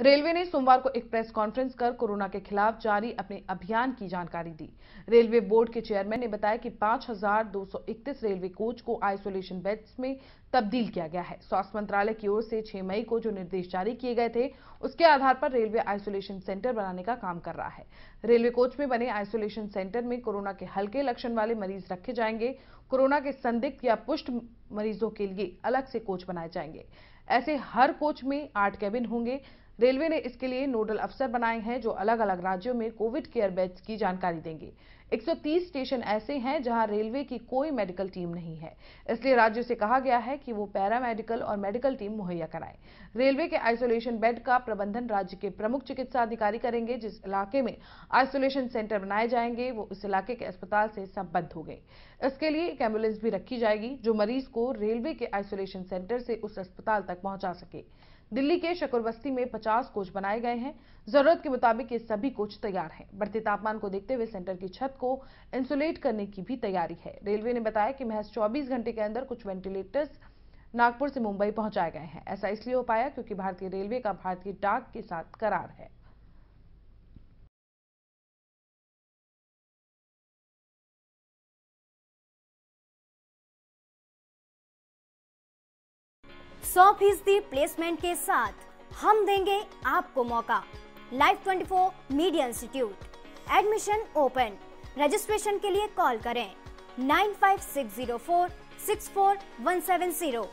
railway ने सोमवार को एक प्रेस कॉन्फ्रेंस कर कोरोना के खिलाफ जारी अपने अभियान की जानकारी दी रेलवे बोर्ड के चेयरमैन ने बताया कि 5,231 रेलवे कोच को आइसोलेशन बेड्स में तब्दील किया गया है स्वास्थ्य मंत्रालय की ओर से 6 मई को जो निर्देश जारी किए गए थे उसके आधार पर रेलवे आइसोलेशन सेंटर बनाने का काम कर रहा है रेलवे कोच में बने आइसोलेशन सेंटर में कोरोना के हल्के लक्षण वाले मरीज रखे जाएंगे कोरोना के संदिग्ध या पुष्ट मरीजों के लिए अलग से कोच बनाए जाएंगे ऐसे हर कोच में आठ कैबिन होंगे रेलवे ने इसके लिए नोडल अफसर बनाए हैं जो अलग अलग राज्यों में कोविड केयर बेड्स की जानकारी देंगे 130 स्टेशन ऐसे हैं जहां रेलवे की कोई मेडिकल टीम नहीं है इसलिए राज्यों से कहा गया है कि वो पैरामेडिकल और मेडिकल टीम मुहैया कराएं रेलवे के आइसोलेशन बेड का प्रबंधन राज्य के प्रमुख चिकित्सा अधिकारी करेंगे जिस इलाके में आइसोलेशन सेंटर बनाए जाएंगे वो उस इलाके के अस्पताल से संबद्ध हो गए इसके लिए एक एम्बुलेंस भी रखी जाएगी जो मरीज को रेलवे के आइसोलेशन सेंटर से उस अस्पताल तक पहुंचा सके दिल्ली के बस्ती में 50 कोच बनाए गए हैं जरूरत के मुताबिक ये सभी कोच तैयार हैं बढ़ते तापमान को देखते हुए सेंटर की छत को इंसुलेट करने की भी तैयारी है रेलवे ने बताया कि महज चौबीस घंटे के अंदर कुछ वेंटिलेटर्स नागपुर से मुंबई पहुंचाए गए हैं ऐसा इसलिए हो पाया क्योंकि भारतीय रेलवे का भारतीय डाक के साथ करार है सौ फीसदी प्लेसमेंट के साथ हम देंगे आपको मौका life 24 media institute admission open registration के लिए कॉल करें nine five six zero four six four one seven zero